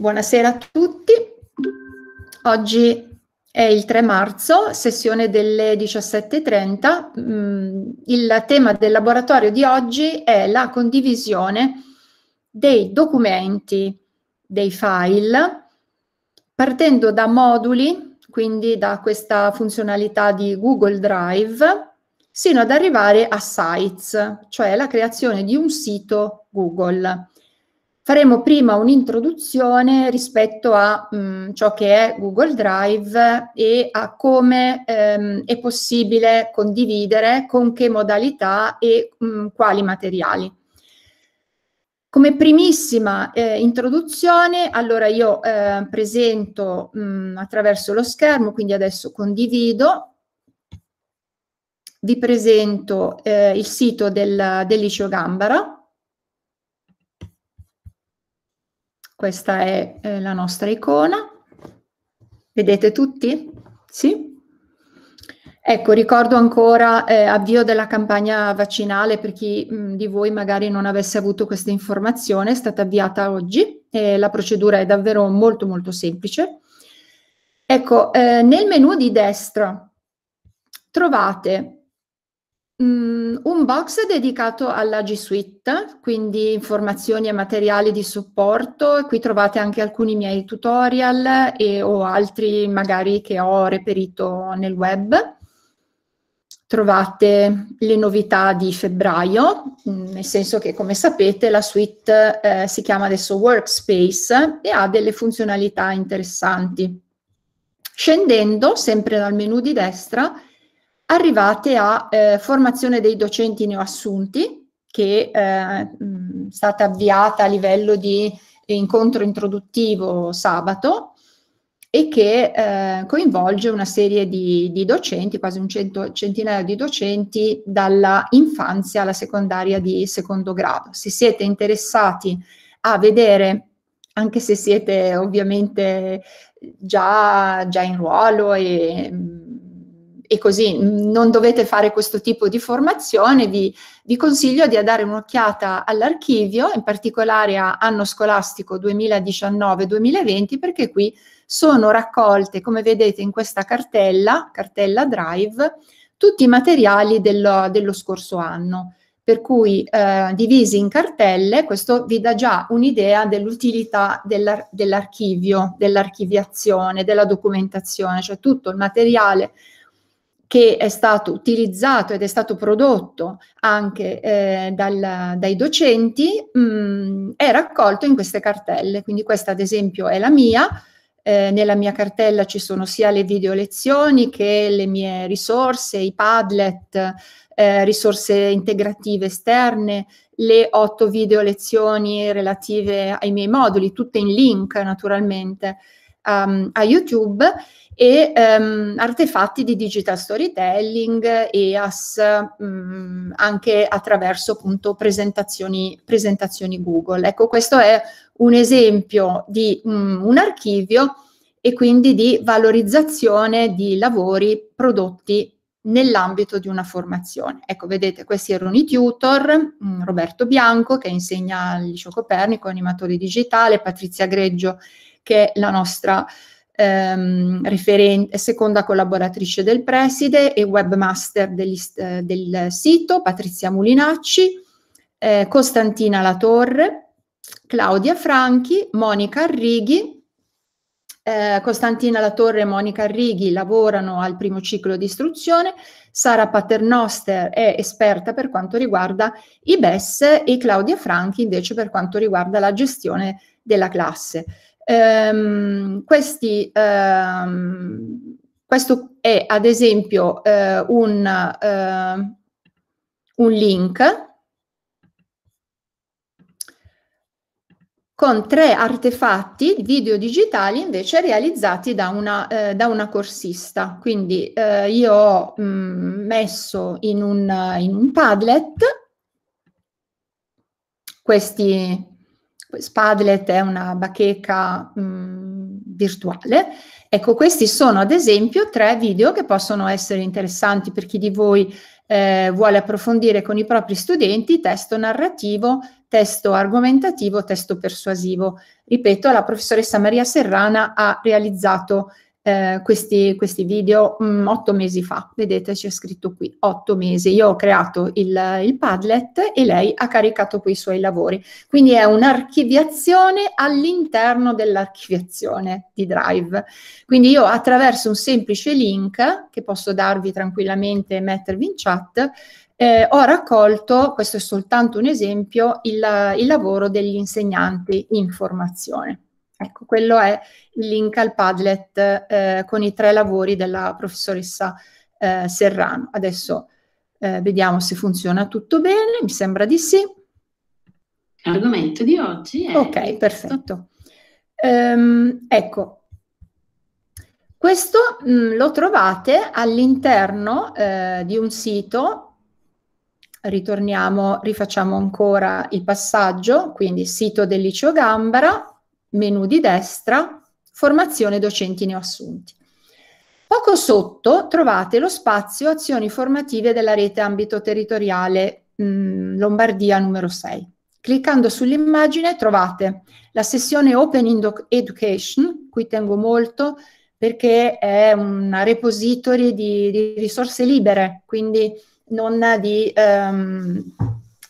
Buonasera a tutti. Oggi è il 3 marzo, sessione delle 17.30. Mm, il tema del laboratorio di oggi è la condivisione dei documenti, dei file, partendo da moduli, quindi da questa funzionalità di Google Drive, sino ad arrivare a sites, cioè la creazione di un sito Google faremo prima un'introduzione rispetto a mh, mm, ciò che è Google Drive e a come ehm, è possibile condividere, con che modalità e mh, mm, quali materiali. Come primissima eh, introduzione, allora io eh, presento mh, mm, attraverso lo schermo, quindi adesso condivido, vi presento eh, il sito del, del Liceo Gambara, Questa è eh, la nostra icona. Vedete tutti? Sì? Ecco, ricordo ancora eh, avvio della campagna vaccinale per chi mh, mm, di voi magari non avesse avuto questa informazione, è stata avviata oggi e la procedura è davvero molto molto semplice. Ecco, eh, nel menu di destra trovate Mm, un box dedicato alla G Suite, quindi informazioni e materiali di supporto. Qui trovate anche alcuni miei tutorial e, o altri magari che ho reperito nel web. Trovate le novità di febbraio, mm, nel senso che come sapete la suite eh, si chiama adesso Workspace e ha delle funzionalità interessanti. Scendendo sempre dal menu di destra arrivate a eh, formazione dei docenti neoassunti, che è eh, stata avviata a livello di incontro introduttivo sabato e che eh, coinvolge una serie di, di docenti, quasi un cento, centinaio di docenti, dalla infanzia alla secondaria di secondo grado. Se siete interessati a vedere, anche se siete ovviamente già, già in ruolo e e così mm, non dovete fare questo tipo di formazione, vi, vi consiglio di dare un'occhiata all'archivio, in particolare a anno scolastico 2019-2020, perché qui sono raccolte, come vedete in questa cartella, cartella Drive, tutti i materiali dello, dello scorso anno per cui eh, divisi in cartelle, questo vi dà già un'idea dell'utilità dell'ar- dell'archivio, dell'archiviazione, della documentazione, cioè tutto il materiale che è stato utilizzato ed è stato prodotto anche eh, dal, dai docenti, mh, mm, è raccolto in queste cartelle. Quindi questa ad esempio è la mia, eh, nella mia cartella ci sono sia le video lezioni che le mie risorse, i Padlet, eh, risorse integrative esterne, le otto video lezioni relative ai miei moduli, tutte in link naturalmente um, a YouTube e um, artefatti di digital storytelling, EAS, um, mm, anche attraverso appunto presentazioni, presentazioni, Google. Ecco, questo è un esempio di mm, un archivio e quindi di valorizzazione di lavori prodotti nell'ambito di una formazione. Ecco, vedete, questi erano i tutor, mm, Roberto Bianco che insegna al Liceo Copernico, animatore digitale, Patrizia Greggio che è la nostra ehm, referen- seconda collaboratrice del preside e webmaster eh, del sito, Patrizia Mulinacci, eh, Costantina Latorre, Claudia Franchi, Monica Arrighi, eh, Costantina Latorre e Monica Righi lavorano al primo ciclo di istruzione, Sara Paternoster è esperta per quanto riguarda i BES e Claudia Franchi invece per quanto riguarda la gestione della classe. Ehm, questi, ehm, questo è ad esempio eh, un, eh, un link con tre artefatti video digitali invece realizzati da una, eh, da una corsista. Quindi eh, io ho mh, mm, messo in un, in un Padlet questi, Spadlet è una bacheca mh, mhmm, virtuale. Ecco, questi sono ad esempio tre video che possono essere interessanti per chi di voi eh, vuole approfondire con i propri studenti testo narrativo, testo argomentativo, testo persuasivo. Ripeto, la professoressa Maria Serrana ha realizzato eh, questi, questi, video mh, mm, otto mesi fa. Vedete, c'è scritto qui otto mesi. Io ho creato il, il Padlet e lei ha caricato poi i suoi lavori. Quindi è un'archiviazione all'interno dell'archiviazione di Drive. Quindi io attraverso un semplice link che posso darvi tranquillamente e mettervi in chat. Eh, ho raccolto, questo è soltanto un esempio, il, il lavoro degli insegnanti in formazione. Ecco, quello è il link al Padlet eh, con i tre lavori della professoressa eh, Serrano. Adesso eh, vediamo se funziona tutto bene, mi sembra di sì. L'argomento di oggi è... Ok, perfetto. Ehm, ecco, questo mh, mm, lo trovate all'interno eh, di un sito ritorniamo, rifacciamo ancora il passaggio, quindi sito del liceo Gambara, menu di destra, formazione docenti neoassunti. Poco sotto trovate lo spazio azioni formative della rete ambito territoriale mh, mm, Lombardia numero 6. Cliccando sull'immagine trovate la sessione Open Education, qui tengo molto perché è una repository di, di risorse libere, quindi non di ehm,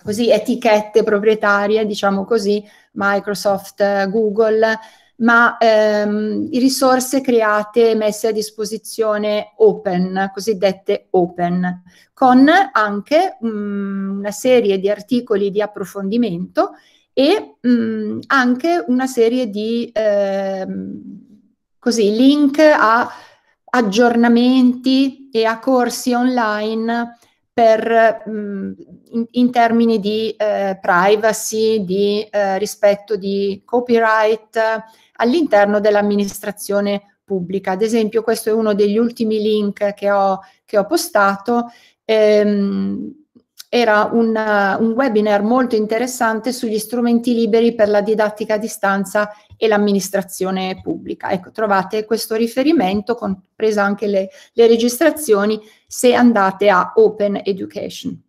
così, etichette proprietarie, diciamo così, Microsoft, eh, Google, ma ehm, risorse create e messe a disposizione open, cosiddette open, con anche mh, mm, una serie di articoli di approfondimento e mh, mm, anche una serie di ehm, così, link a aggiornamenti e a corsi online per mh, mm, in, in termini di eh, privacy, di eh, rispetto di copyright all'interno dell'amministrazione pubblica. Ad esempio, questo è uno degli ultimi link che ho, che ho postato. Ehm, era un, un, webinar molto interessante sugli strumenti liberi per la didattica a distanza e l'amministrazione pubblica. Ecco, trovate questo riferimento, compresa anche le, le registrazioni, se andate a Open Education.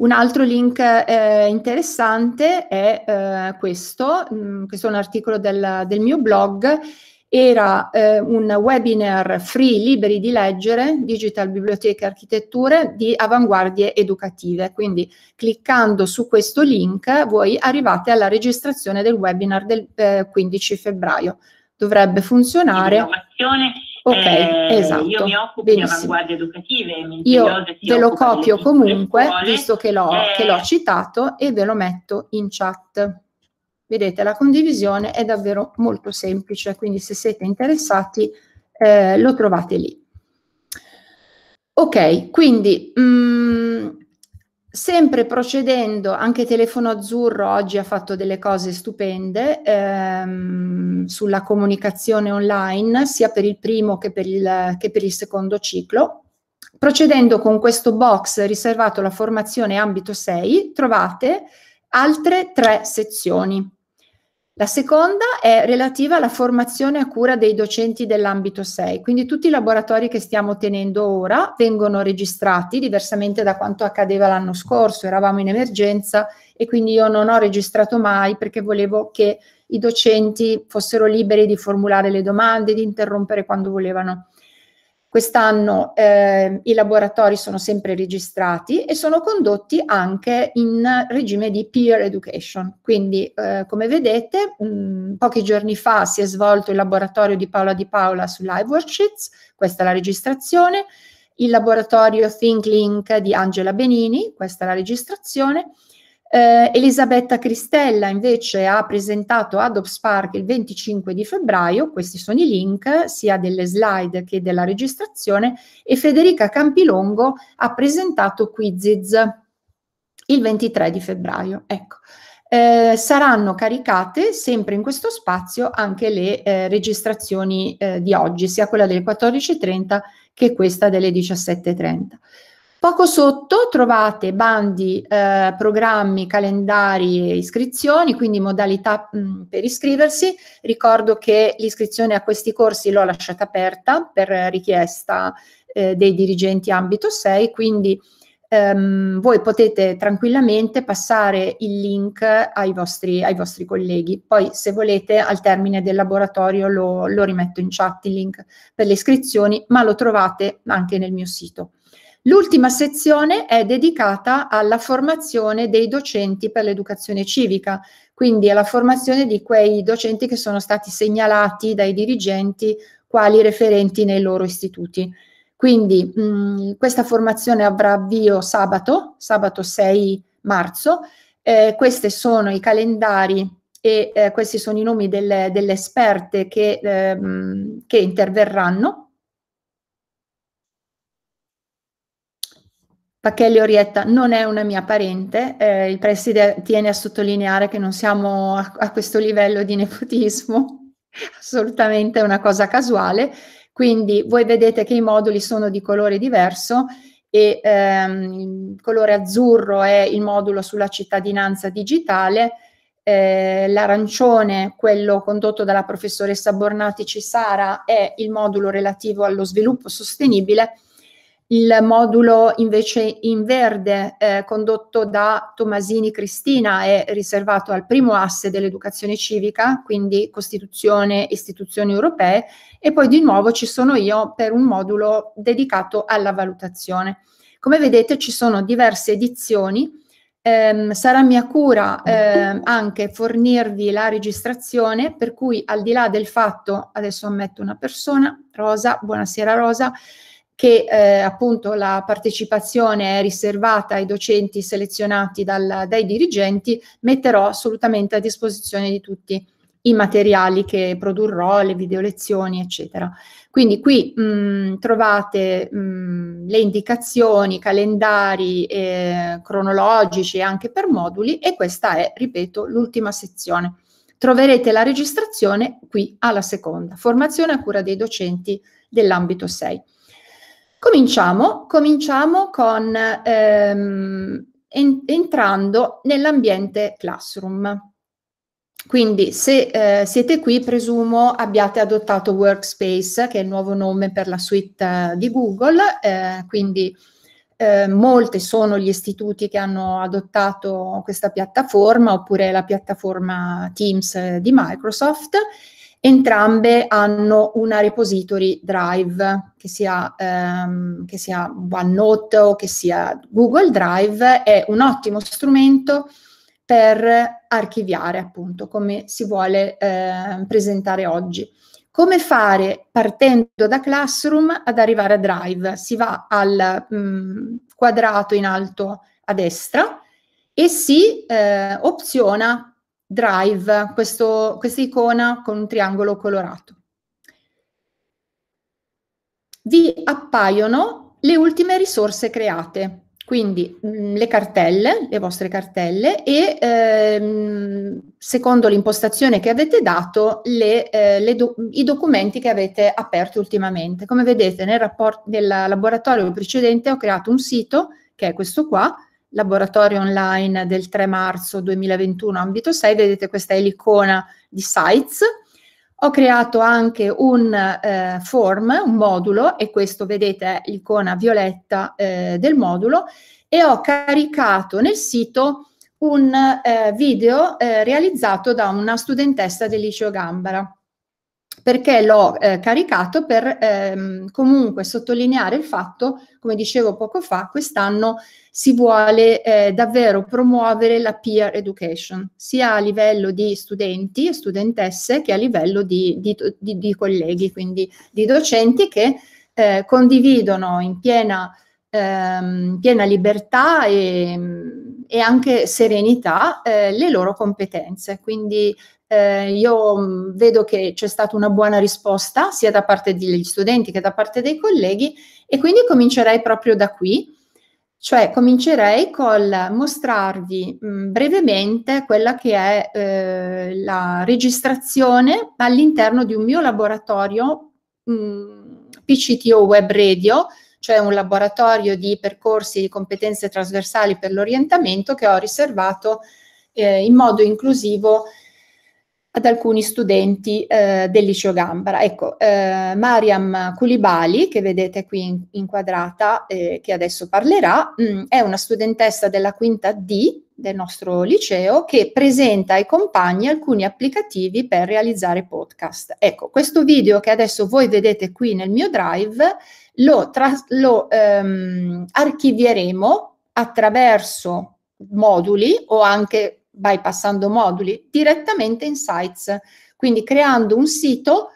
Un altro link eh, interessante è eh, questo, mh, mm, questo è un articolo del, del mio blog, era eh, un webinar free, liberi di leggere, Digital Biblioteche e Architetture di avanguardie educative. Quindi cliccando su questo link voi arrivate alla registrazione del webinar del 15 eh, febbraio. Dovrebbe funzionare. Innovazione Ok, eh, esatto. Io mi occupo Benissimo. di avanguardie educative. Io ve lo copio comunque, scuole, visto che l'ho, eh... che l'ho citato, e ve lo metto in chat. Vedete, la condivisione è davvero molto semplice, quindi se siete interessati eh, lo trovate lì. Ok, quindi... Mh, mm, Sempre procedendo, anche Telefono Azzurro oggi ha fatto delle cose stupende ehm, sulla comunicazione online, sia per il primo che per il, che per il secondo ciclo. Procedendo con questo box riservato alla formazione ambito 6, trovate altre tre sezioni. La seconda è relativa alla formazione a cura dei docenti dell'ambito 6, quindi tutti i laboratori che stiamo tenendo ora vengono registrati diversamente da quanto accadeva l'anno scorso, eravamo in emergenza e quindi io non ho registrato mai perché volevo che i docenti fossero liberi di formulare le domande, di interrompere quando volevano. Quest'anno eh, i laboratori sono sempre registrati e sono condotti anche in regime di peer education. Quindi, eh, come vedete, mh, pochi giorni fa si è svolto il laboratorio di Paola Di Paola su Live Worksheets, questa è la registrazione, il laboratorio ThinkLink di Angela Benini, questa è la registrazione, eh, Elisabetta Cristella invece ha presentato Adobe Spark il 25 di febbraio, questi sono i link sia delle slide che della registrazione e Federica Campilongo ha presentato Quizzes il 23 di febbraio. Ecco. Eh, saranno caricate sempre in questo spazio anche le eh, registrazioni eh, di oggi, sia quella delle 14.30 che questa delle 17.30. Poco sotto trovate bandi, eh, programmi, calendari e iscrizioni, quindi modalità mh, mm, per iscriversi. Ricordo che l'iscrizione a questi corsi l'ho lasciata aperta per richiesta eh, dei dirigenti ambito 6, quindi ehm, voi potete tranquillamente passare il link ai vostri, ai vostri, colleghi. Poi se volete al termine del laboratorio lo, lo rimetto in chat il link per le iscrizioni, ma lo trovate anche nel mio sito. L'ultima sezione è dedicata alla formazione dei docenti per l'educazione civica, quindi alla formazione di quei docenti che sono stati segnalati dai dirigenti quali referenti nei loro istituti. Quindi mh, questa formazione avrà avvio sabato, sabato 6 marzo. Eh, questi sono i calendari e eh, questi sono i nomi delle, delle esperte che, eh, che interverranno Pachelli Orietta non è una mia parente, eh, il preside tiene a sottolineare che non siamo a, a questo livello di nepotismo, assolutamente una cosa casuale, quindi voi vedete che i moduli sono di colore diverso e ehm, il colore azzurro è il modulo sulla cittadinanza digitale, eh, l'arancione, quello condotto dalla professoressa Bornatici Sara, è il modulo relativo allo sviluppo sostenibile il modulo invece in verde eh, condotto da Tomasini Cristina è riservato al primo asse dell'educazione civica, quindi Costituzione, e istituzioni europee, e poi di nuovo ci sono io per un modulo dedicato alla valutazione. Come vedete ci sono diverse edizioni, ehm, sarà mia cura ehm, anche fornirvi la registrazione, per cui al di là del fatto, adesso ammetto una persona, Rosa, buonasera Rosa, che eh, appunto la partecipazione è riservata ai docenti selezionati dal, dai dirigenti, metterò assolutamente a disposizione di tutti i materiali che produrrò, le video lezioni, eccetera. Quindi qui mh, mm, trovate mh, mm, le indicazioni, calendari eh, cronologici anche per moduli e questa è, ripeto, l'ultima sezione. Troverete la registrazione qui alla seconda, formazione a cura dei docenti dell'ambito 6. Cominciamo, cominciamo con ehm, entrando nell'ambiente classroom. Quindi se eh, siete qui, presumo abbiate adottato Workspace, che è il nuovo nome per la suite eh, di Google, eh, quindi eh, molte sono gli istituti che hanno adottato questa piattaforma oppure la piattaforma Teams eh, di Microsoft Entrambe hanno una repository Drive, che sia, ehm, che sia OneNote o che sia Google Drive, è un ottimo strumento per archiviare, appunto, come si vuole eh, presentare oggi. Come fare partendo da Classroom ad arrivare a Drive? Si va al mh, mm, quadrato in alto a destra e si eh, opziona Drive, questo, questa icona con un triangolo colorato. Vi appaiono le ultime risorse create, quindi mh, mm, le cartelle, le vostre cartelle e ehm, secondo l'impostazione che avete dato le, eh, le do i documenti che avete aperto ultimamente. Come vedete nel, rapporto, nel laboratorio precedente ho creato un sito che è questo qua, laboratorio online del 3 marzo 2021 ambito 6, vedete questa è l'icona di Sites. Ho creato anche un eh, form, un modulo, e questo vedete è l'icona violetta eh, del modulo, e ho caricato nel sito un eh, video eh, realizzato da una studentessa del liceo Gambara perché l'ho eh, caricato per ehm, comunque sottolineare il fatto, come dicevo poco fa, quest'anno si vuole eh, davvero promuovere la peer education, sia a livello di studenti e studentesse che a livello di, di, di, di colleghi, quindi di docenti che eh, condividono in piena, ehm, piena libertà e, e anche serenità eh, le loro competenze. Quindi eh, io mm, vedo che c'è stata una buona risposta sia da parte degli studenti che da parte dei colleghi e quindi comincerei proprio da qui, cioè comincerei col mostrarvi mh, mm, brevemente quella che è eh, la registrazione all'interno di un mio laboratorio mh, mm, PCTO Web Radio, cioè un laboratorio di percorsi di competenze trasversali per l'orientamento che ho riservato eh, in modo inclusivo ad alcuni studenti eh, del liceo Gambara. Ecco, eh, Mariam Kulibali, che vedete qui in, inquadrata, eh, che adesso parlerà, mh, mm, è una studentessa della quinta D del nostro liceo che presenta ai compagni alcuni applicativi per realizzare podcast. Ecco, questo video che adesso voi vedete qui nel mio drive lo, lo ehm, archivieremo attraverso moduli o anche bypassando moduli, direttamente in Sites, quindi creando un sito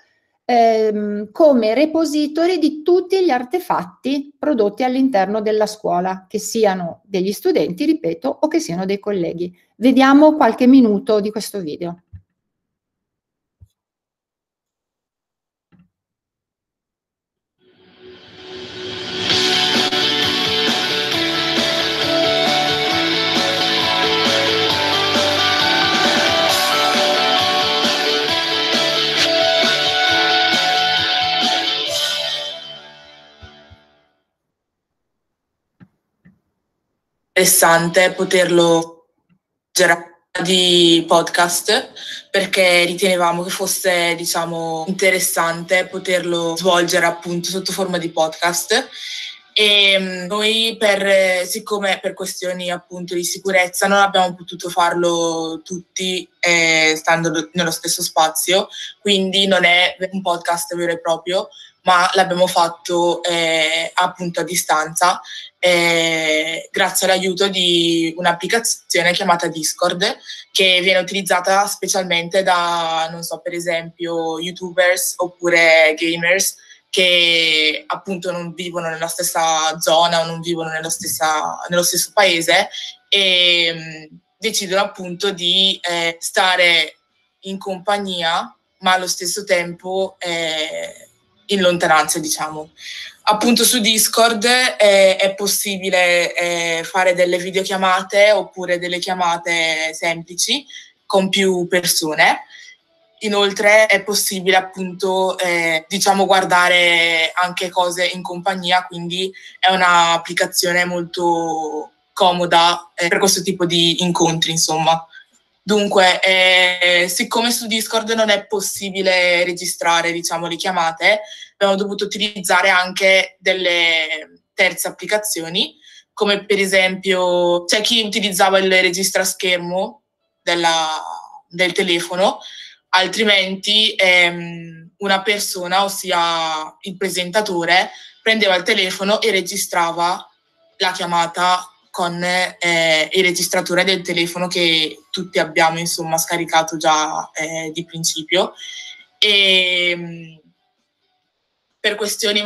ehm, come repository di tutti gli artefatti prodotti all'interno della scuola, che siano degli studenti, ripeto, o che siano dei colleghi. Vediamo qualche minuto di questo video. interessante poterlo di podcast perché ritenevamo che fosse diciamo interessante poterlo svolgere appunto sotto forma di podcast e mm, noi per siccome per questioni appunto di sicurezza non abbiamo potuto farlo tutti eh, stando nello stesso spazio quindi non è un podcast vero e proprio ma l'abbiamo fatto eh, appunto a distanza eh, grazie all'aiuto di un'applicazione chiamata Discord che viene utilizzata specialmente da, non so, per esempio youtubers oppure gamers che appunto non vivono nella stessa zona o non vivono stessa, nello stesso paese e mh, mm, decidono appunto di eh, stare in compagnia ma allo stesso tempo eh, in lontananza, diciamo. Appunto su Discord è, eh, è possibile eh, fare delle videochiamate oppure delle chiamate semplici con più persone. Inoltre è possibile appunto eh, diciamo guardare anche cose in compagnia, quindi è un'applicazione molto comoda eh, per questo tipo di incontri, insomma. Dunque, eh, siccome su Discord non è possibile registrare diciamo, le chiamate, abbiamo dovuto utilizzare anche delle terze applicazioni, come per esempio c'è chi utilizzava il registraschermo della, del telefono, altrimenti ehm, una persona, ossia il presentatore, prendeva il telefono e registrava la chiamata con eh, il registratore del telefono che tutti abbiamo insomma scaricato già eh, di principio e ehm, per questioni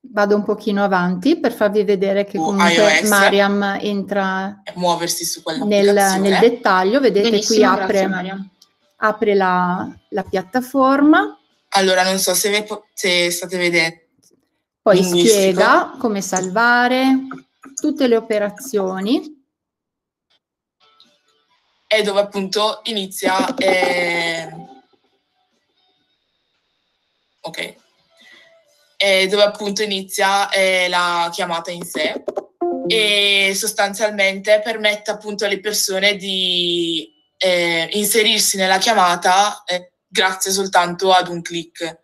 vado un pochino avanti per farvi vedere che comunque iOS, Mariam entra muoversi su nel, nel dettaglio vedete Benissimo, qui apre, grazie, apre la, la, piattaforma allora non so se, ve, se state vedendo poi spiega come salvare tutte le operazioni. E dove appunto inizia... Eh... Ok. E dove appunto inizia eh, la chiamata in sé e sostanzialmente permette appunto alle persone di eh, inserirsi nella chiamata eh, grazie soltanto ad un clic.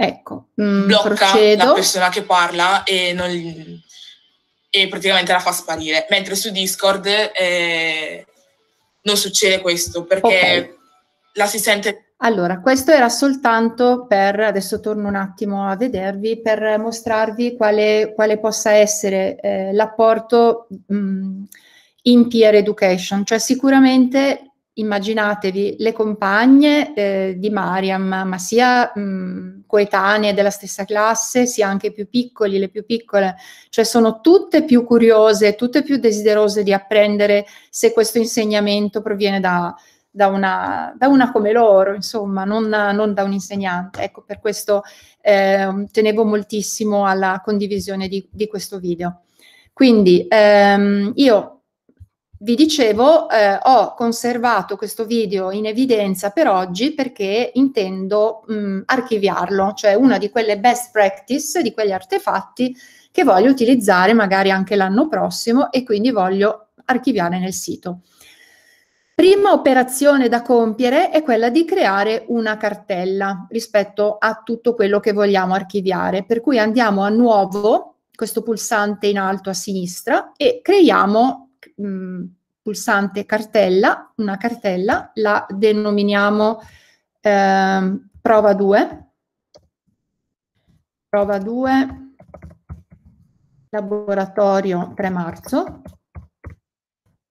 ecco, mm, blocca procedo. la persona che parla e non, e praticamente la fa sparire, mentre su Discord eh, non succede questo perché okay. la si sente... Allora, questo era soltanto per, adesso torno un attimo a vedervi, per mostrarvi quale, quale possa essere eh, l'apporto mh, mm, in peer education, cioè sicuramente immaginatevi le compagne eh, di Mariam, ma sia mh, mm, coetanee della stessa classe, sia anche più piccoli, le più piccole, cioè sono tutte più curiose, tutte più desiderose di apprendere se questo insegnamento proviene da, da, una, da una, come loro, insomma, non, non, da un insegnante. Ecco, per questo eh, tenevo moltissimo alla condivisione di, di questo video. Quindi ehm, io vi dicevo, eh, ho conservato questo video in evidenza per oggi perché intendo mh, mm, archiviarlo, cioè una di quelle best practice, di quegli artefatti che voglio utilizzare magari anche l'anno prossimo e quindi voglio archiviare nel sito. Prima operazione da compiere è quella di creare una cartella rispetto a tutto quello che vogliamo archiviare, per cui andiamo a nuovo, questo pulsante in alto a sinistra, e creiamo mh, mm, pulsante cartella, una cartella, la denominiamo eh, prova 2, prova 2, laboratorio 3 marzo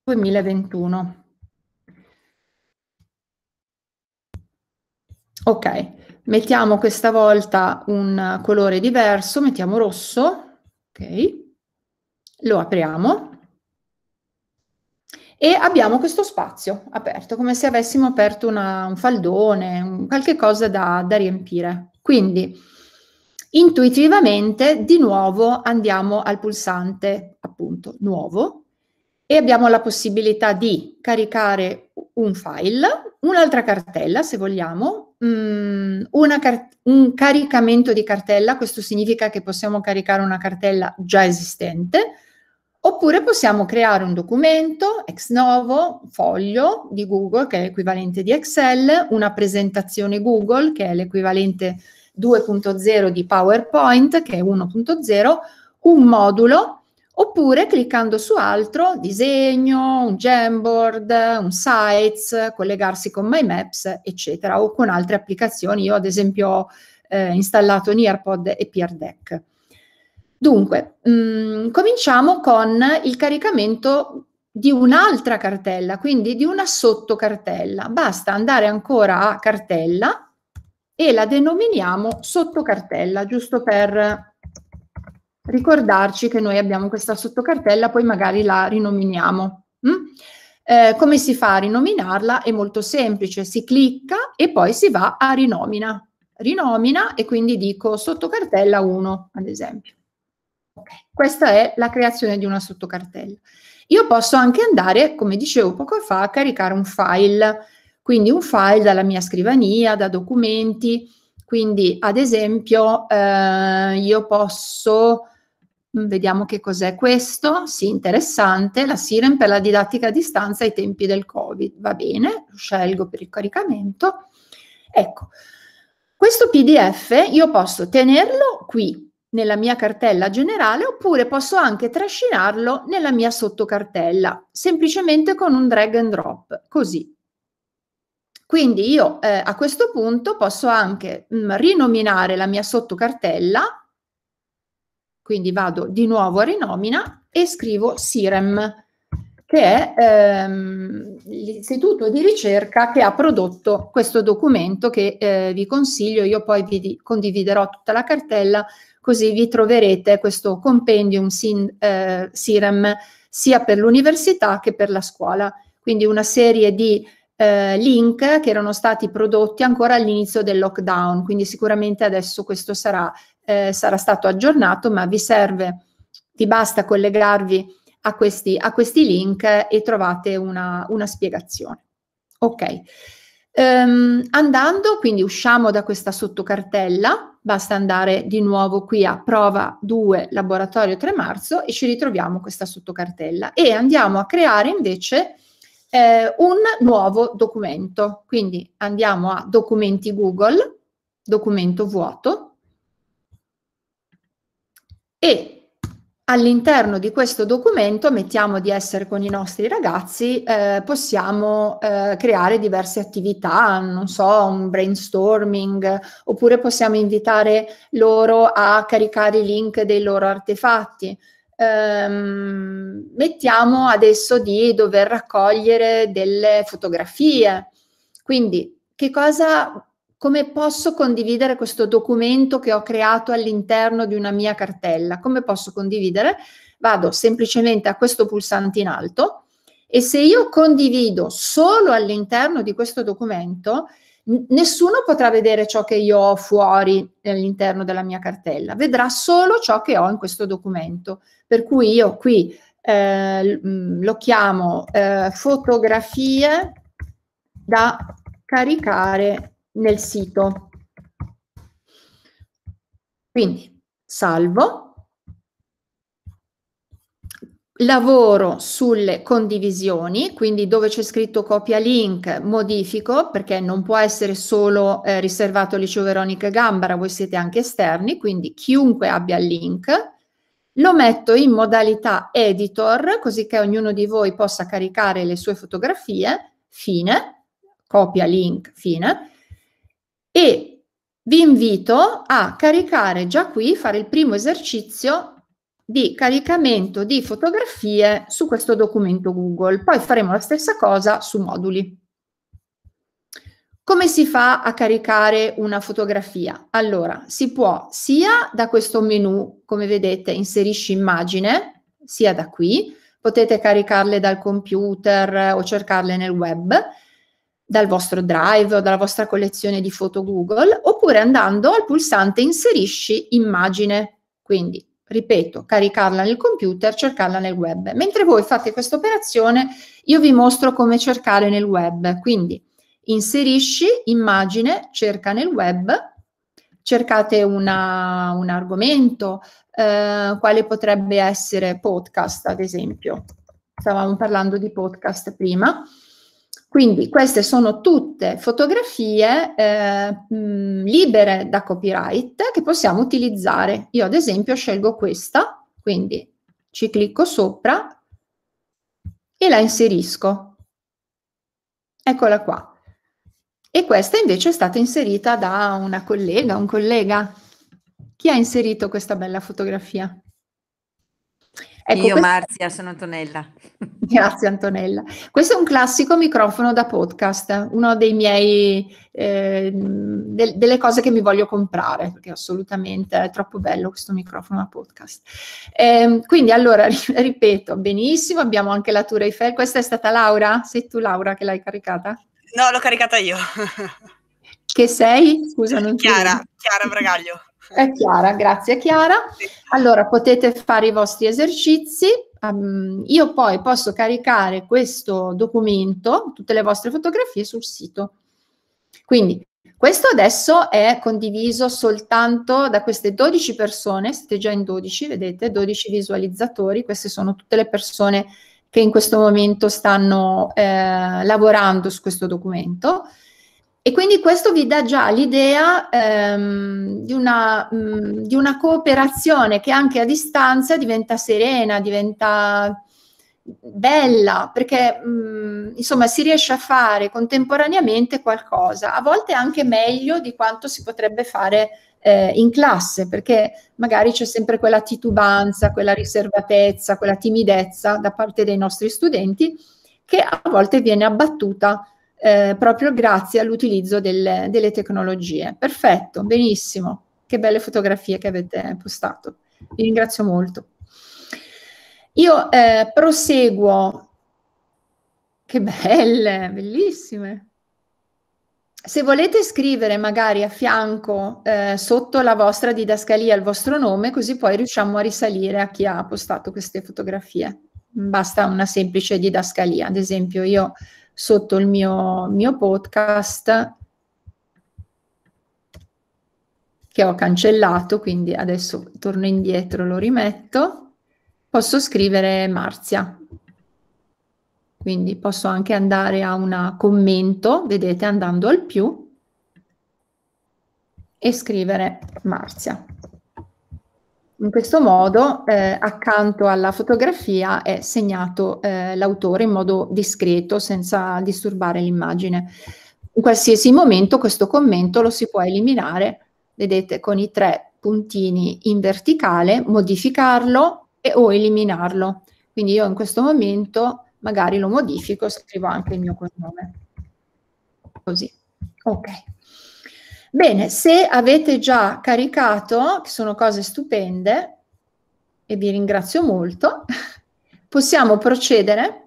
2021. Ok, mettiamo questa volta un colore diverso, mettiamo rosso, ok, lo apriamo e abbiamo questo spazio aperto, come se avessimo aperto una, un faldone, un, qualche cosa da, da riempire. Quindi intuitivamente di nuovo andiamo al pulsante appunto nuovo e abbiamo la possibilità di caricare un file, un'altra cartella se vogliamo, mm, car- un caricamento di cartella, questo significa che possiamo caricare una cartella già esistente, Oppure possiamo creare un documento ex novo, un foglio di Google, che è l'equivalente di Excel, una presentazione Google, che è l'equivalente 2.0 di PowerPoint, che è 1.0, un modulo, oppure cliccando su altro, disegno, un Jamboard, un Sites, collegarsi con My Maps, eccetera, o con altre applicazioni. Io ad esempio eh, ho eh, installato Nearpod e PeerDeck. Dunque, mh, mm, cominciamo con il caricamento di un'altra cartella, quindi di una sottocartella. Basta andare ancora a cartella e la denominiamo sottocartella, giusto per ricordarci che noi abbiamo questa sottocartella, poi magari la rinominiamo. Mm? Eh, come si fa a rinominarla? È molto semplice, si clicca e poi si va a rinomina. Rinomina e quindi dico sottocartella 1, ad esempio. Ok, questa è la creazione di una sottocartella. Io posso anche andare, come dicevo poco fa, a caricare un file, quindi un file dalla mia scrivania, da documenti. Quindi, ad esempio, eh, io posso, mm, vediamo che cos'è questo, sì, interessante, la SIREN per la didattica a distanza ai tempi del Covid. Va bene, lo scelgo per il caricamento. Ecco, questo PDF io posso tenerlo qui, nella mia cartella generale oppure posso anche trascinarlo nella mia sottocartella, semplicemente con un drag and drop, così. Quindi io eh, a questo punto posso anche mh, mm, rinominare la mia sottocartella, quindi vado di nuovo a rinomina e scrivo Sirem che è ehm, l'istituto di ricerca che ha prodotto questo documento che eh, vi consiglio, io poi vi condividerò tutta la cartella, così vi troverete questo compendium sin, eh, SIREM sia per l'università che per la scuola, quindi una serie di eh, link che erano stati prodotti ancora all'inizio del lockdown, quindi sicuramente adesso questo sarà, eh, sarà stato aggiornato, ma vi serve, vi basta collegarvi a questi, a questi link e trovate una, una spiegazione. Ok. Um, andando, quindi usciamo da questa sottocartella, basta andare di nuovo qui a prova 2 laboratorio 3 marzo e ci ritroviamo questa sottocartella e andiamo a creare invece eh, un nuovo documento. Quindi andiamo a documenti Google, documento vuoto e all'interno di questo documento, mettiamo di essere con i nostri ragazzi, eh, possiamo eh, creare diverse attività, non so, un brainstorming, oppure possiamo invitare loro a caricare i link dei loro artefatti. Ehm, mettiamo adesso di dover raccogliere delle fotografie. Quindi, che cosa come posso condividere questo documento che ho creato all'interno di una mia cartella? Come posso condividere? Vado semplicemente a questo pulsante in alto e se io condivido solo all'interno di questo documento, nessuno potrà vedere ciò che io ho fuori all'interno della mia cartella, vedrà solo ciò che ho in questo documento. Per cui io qui eh, mm, lo chiamo eh, fotografie da caricare nel sito. Quindi salvo, lavoro sulle condivisioni, quindi dove c'è scritto copia link modifico perché non può essere solo eh, riservato al liceo Veronica Gambara, voi siete anche esterni, quindi chiunque abbia il link. Lo metto in modalità editor così che ognuno di voi possa caricare le sue fotografie, fine, copia link, fine e vi invito a caricare già qui, fare il primo esercizio di caricamento di fotografie su questo documento Google. Poi faremo la stessa cosa su moduli. Come si fa a caricare una fotografia? Allora, si può sia da questo menu, come vedete, inserisci immagine, sia da qui, potete caricarle dal computer o cercarle nel web, dal vostro drive o dalla vostra collezione di foto Google, oppure andando al pulsante inserisci immagine. Quindi, ripeto, caricarla nel computer, cercarla nel web. Mentre voi fate questa operazione, io vi mostro come cercare nel web. Quindi, inserisci immagine, cerca nel web, cercate una, un argomento, eh, quale potrebbe essere podcast, ad esempio. Stavamo parlando di podcast prima. Quindi queste sono tutte fotografie eh, mh, libere da copyright che possiamo utilizzare. Io ad esempio scelgo questa, quindi ci clicco sopra e la inserisco. Eccola qua. E questa invece è stata inserita da una collega, un collega. Chi ha inserito questa bella fotografia? Ecco, Io questo... Marzia, sono Antonella. Grazie Antonella. Questo è un classico microfono da podcast, uno dei miei, eh, de- delle cose che mi voglio comprare, perché assolutamente è troppo bello questo microfono da podcast. Eh, quindi allora, ripeto, benissimo, abbiamo anche la Tour Eiffel. Questa è stata Laura? Sei tu Laura che l'hai caricata? No, l'ho caricata io. che sei? Scusa, non Chiara, ti... Chiara Bragaglio. È chiara, grazie Chiara. Allora potete fare i vostri esercizi. Um, io poi posso caricare questo documento, tutte le vostre fotografie sul sito. Quindi questo adesso è condiviso soltanto da queste 12 persone, siete già in 12, vedete, 12 visualizzatori, queste sono tutte le persone che in questo momento stanno eh, lavorando su questo documento. E quindi questo vi dà già l'idea ehm, di, una, mh, mm, di, una, cooperazione che anche a distanza diventa serena, diventa bella, perché mh, mm, insomma si riesce a fare contemporaneamente qualcosa, a volte anche meglio di quanto si potrebbe fare eh, in classe, perché magari c'è sempre quella titubanza, quella riservatezza, quella timidezza da parte dei nostri studenti che a volte viene abbattuta eh, proprio grazie all'utilizzo del, delle tecnologie. Perfetto, benissimo, che belle fotografie che avete postato. Vi ringrazio molto. Io eh, proseguo. Che belle, bellissime. Se volete scrivere magari a fianco, eh, sotto la vostra didascalia, il vostro nome, così poi riusciamo a risalire a chi ha postato queste fotografie. Basta una semplice didascalia. Ad esempio, io sotto il mio, mio podcast che ho cancellato, quindi adesso torno indietro, lo rimetto, posso scrivere Marzia. Quindi posso anche andare a un commento, vedete, andando al più, e scrivere Marzia. In questo modo, eh, accanto alla fotografia è segnato eh, l'autore in modo discreto, senza disturbare l'immagine. In qualsiasi momento questo commento lo si può eliminare, vedete, con i tre puntini in verticale, modificarlo e, o eliminarlo. Quindi io in questo momento magari lo modifico, scrivo anche il mio cognome. Così. Ok. Bene, se avete già caricato, che sono cose stupende, e vi ringrazio molto, possiamo procedere.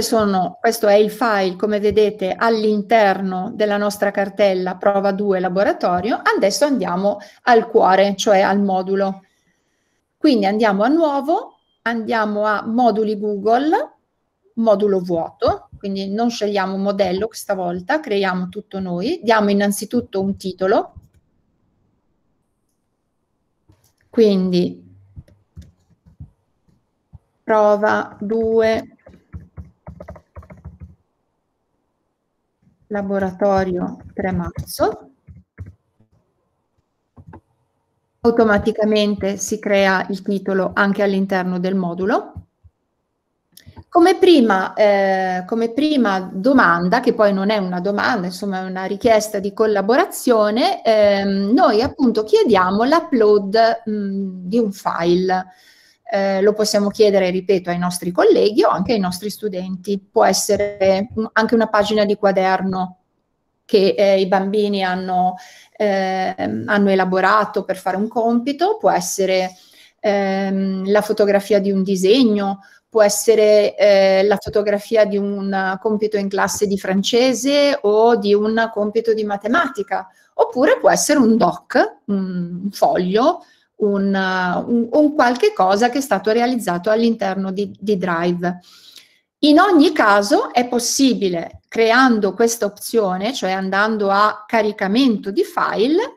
Sono, questo è il file, come vedete, all'interno della nostra cartella prova 2 laboratorio. Adesso andiamo al cuore, cioè al modulo. Quindi andiamo a nuovo, andiamo a moduli Google, modulo vuoto, quindi non scegliamo un modello questa volta, creiamo tutto noi, diamo innanzitutto un titolo, quindi prova 2 laboratorio 3 marzo automaticamente si crea il titolo anche all'interno del modulo come prima, eh, come prima, domanda, che poi non è una domanda, insomma è una richiesta di collaborazione, ehm, noi appunto chiediamo l'upload mh, mm, di un file. Eh, lo possiamo chiedere, ripeto, ai nostri colleghi o anche ai nostri studenti. Può essere anche una pagina di quaderno che eh, i bambini hanno, ehm, hanno, elaborato per fare un compito, può essere ehm, la fotografia di un disegno, può essere eh, la fotografia di un compito in classe di francese o di un compito di matematica, oppure può essere un doc, un foglio, un, un, un qualche cosa che è stato realizzato all'interno di, di Drive. In ogni caso è possibile, creando questa opzione, cioè andando a caricamento di file,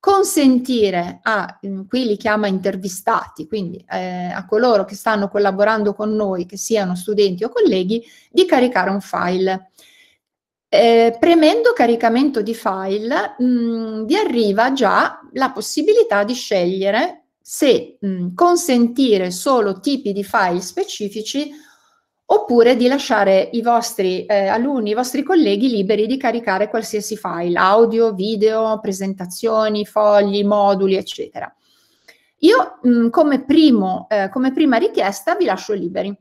consentire a, qui mm, li chiama intervistati, quindi eh, a coloro che stanno collaborando con noi, che siano studenti o colleghi, di caricare un file. Eh, premendo caricamento di file mh, mm, vi arriva già la possibilità di scegliere se mh, mm, consentire solo tipi di file specifici oppure di lasciare i vostri eh, alunni, i vostri colleghi liberi di caricare qualsiasi file, audio, video, presentazioni, fogli, moduli, eccetera. Io mh, come, primo, eh, come, prima richiesta vi lascio liberi.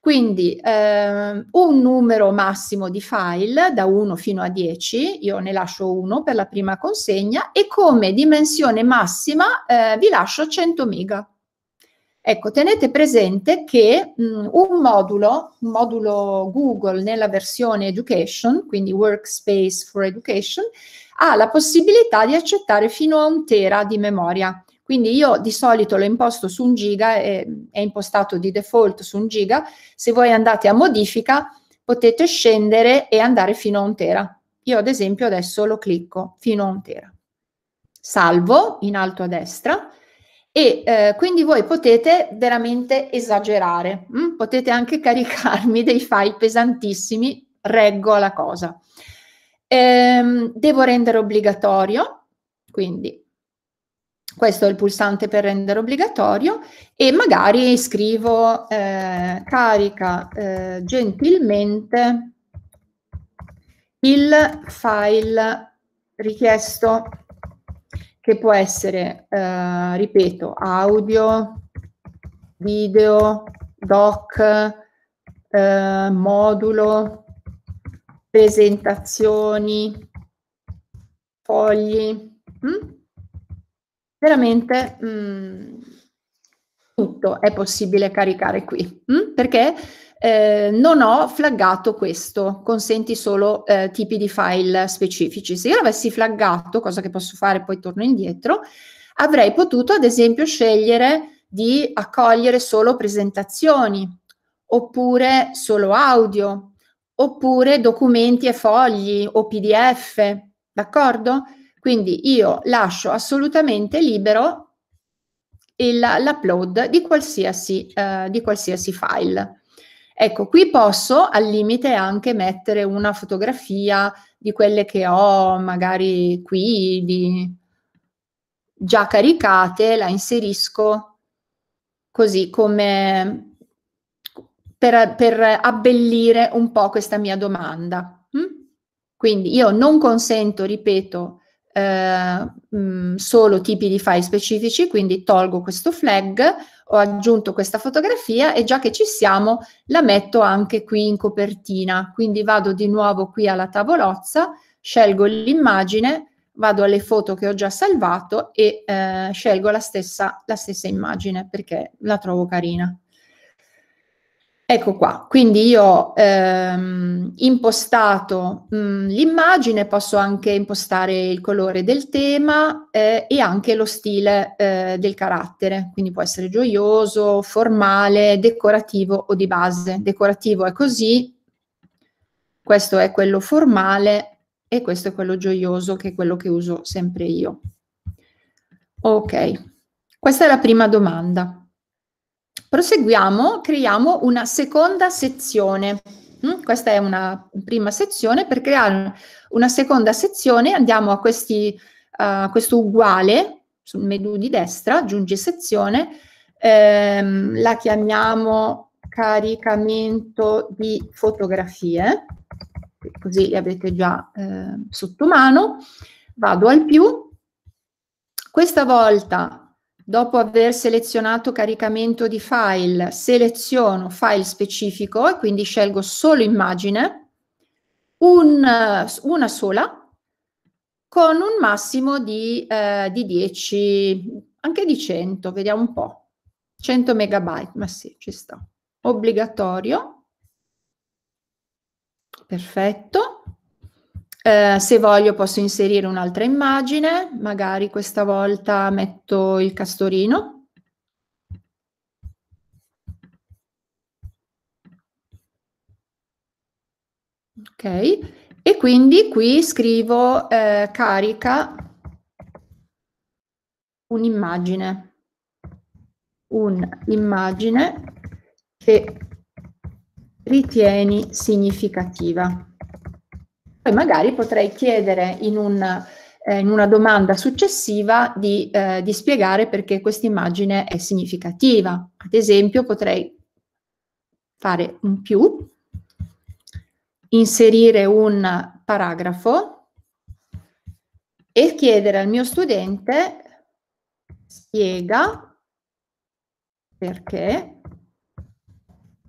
Quindi eh, un numero massimo di file da 1 fino a 10, io ne lascio uno per la prima consegna e come dimensione massima eh, vi lascio 100 mega. Ecco, tenete presente che mh, un modulo, un modulo Google nella versione Education, quindi Workspace for Education, ha la possibilità di accettare fino a un tera di memoria. Quindi io di solito lo imposto su un giga, è, è impostato di default su un giga, se voi andate a modifica potete scendere e andare fino a un tera. Io ad esempio adesso lo clicco fino a un tera. Salvo in alto a destra e eh, quindi voi potete veramente esagerare, mh? Mm? potete anche caricarmi dei file pesantissimi, reggo la cosa. Ehm, devo rendere obbligatorio, quindi questo è il pulsante per rendere obbligatorio e magari scrivo eh, carica eh, gentilmente il file richiesto che può essere, eh, ripeto, audio, video, doc, eh, modulo, presentazioni, fogli, mh? Mm? veramente mh, mm, tutto è possibile caricare qui, mh? Mm? perché eh, non ho flaggato questo, consenti solo eh, tipi di file specifici. Se io l'avessi flaggato, cosa che posso fare, poi torno indietro, avrei potuto ad esempio scegliere di accogliere solo presentazioni, oppure solo audio, oppure documenti e fogli o PDF, d'accordo? Quindi io lascio assolutamente libero l'upload di, eh, di qualsiasi file. Ecco, qui posso al limite anche mettere una fotografia di quelle che ho magari qui di... già caricate, la inserisco così come per, per abbellire un po' questa mia domanda. Hm? Quindi io non consento, ripeto, eh, mm, solo tipi di file specifici, quindi tolgo questo flag, ho aggiunto questa fotografia e già che ci siamo la metto anche qui in copertina. Quindi vado di nuovo qui alla tavolozza, scelgo l'immagine, vado alle foto che ho già salvato e eh, scelgo la stessa, la stessa immagine perché la trovo carina. Ecco qua, quindi io ho ehm, impostato mm, l'immagine, posso anche impostare il colore del tema eh, e anche lo stile eh, del carattere, quindi può essere gioioso, formale, decorativo o di base. Decorativo è così, questo è quello formale e questo è quello gioioso che è quello che uso sempre io. Ok, questa è la prima domanda. Proseguiamo, creiamo una seconda sezione. Mm? Questa è una prima sezione. Per creare una seconda sezione andiamo a, questi, a questo uguale sul menu di destra, aggiungi sezione, ehm, la chiamiamo caricamento di fotografie, così le avete già eh, sotto mano. Vado al più. Questa volta Dopo aver selezionato caricamento di file, seleziono file specifico e quindi scelgo solo immagine, un, una sola, con un massimo di, eh, di 10, anche di 100, vediamo un po'. 100 megabyte, ma sì, ci sta. Obbligatorio. Perfetto. Eh, se voglio posso inserire un'altra immagine, magari questa volta metto il castorino. Ok, e quindi qui scrivo eh, carica un'immagine, un'immagine che ritieni significativa. Poi magari potrei chiedere in, un, eh, in una domanda successiva di, eh, di spiegare perché questa immagine è significativa. Ad esempio potrei fare un più, inserire un paragrafo e chiedere al mio studente spiega perché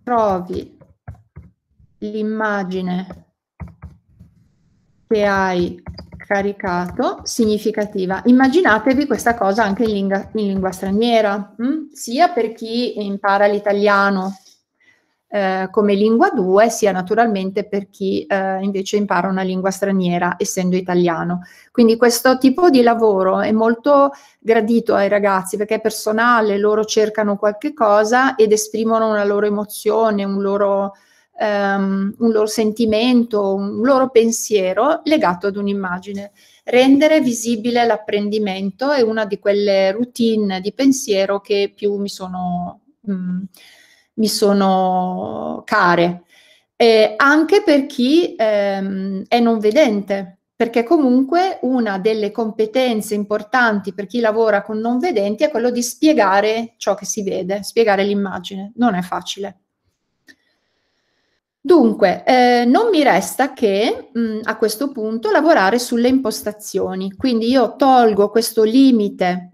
trovi l'immagine che hai caricato significativa. Immaginatevi questa cosa anche in lingua, in lingua straniera, mh? Mm? sia per chi impara l'italiano eh, come lingua 2, sia naturalmente per chi eh, invece impara una lingua straniera essendo italiano. Quindi questo tipo di lavoro è molto gradito ai ragazzi perché è personale, loro cercano qualche cosa ed esprimono una loro emozione, un loro um, un loro sentimento, un loro pensiero legato ad un'immagine. Rendere visibile l'apprendimento è una di quelle routine di pensiero che più mi sono, mh, mm, mi sono care, eh, anche per chi ehm, è non vedente, perché comunque una delle competenze importanti per chi lavora con non vedenti è quello di spiegare ciò che si vede, spiegare l'immagine. Non è facile. Dunque, eh, non mi resta che mh, mm, a questo punto lavorare sulle impostazioni, quindi io tolgo questo limite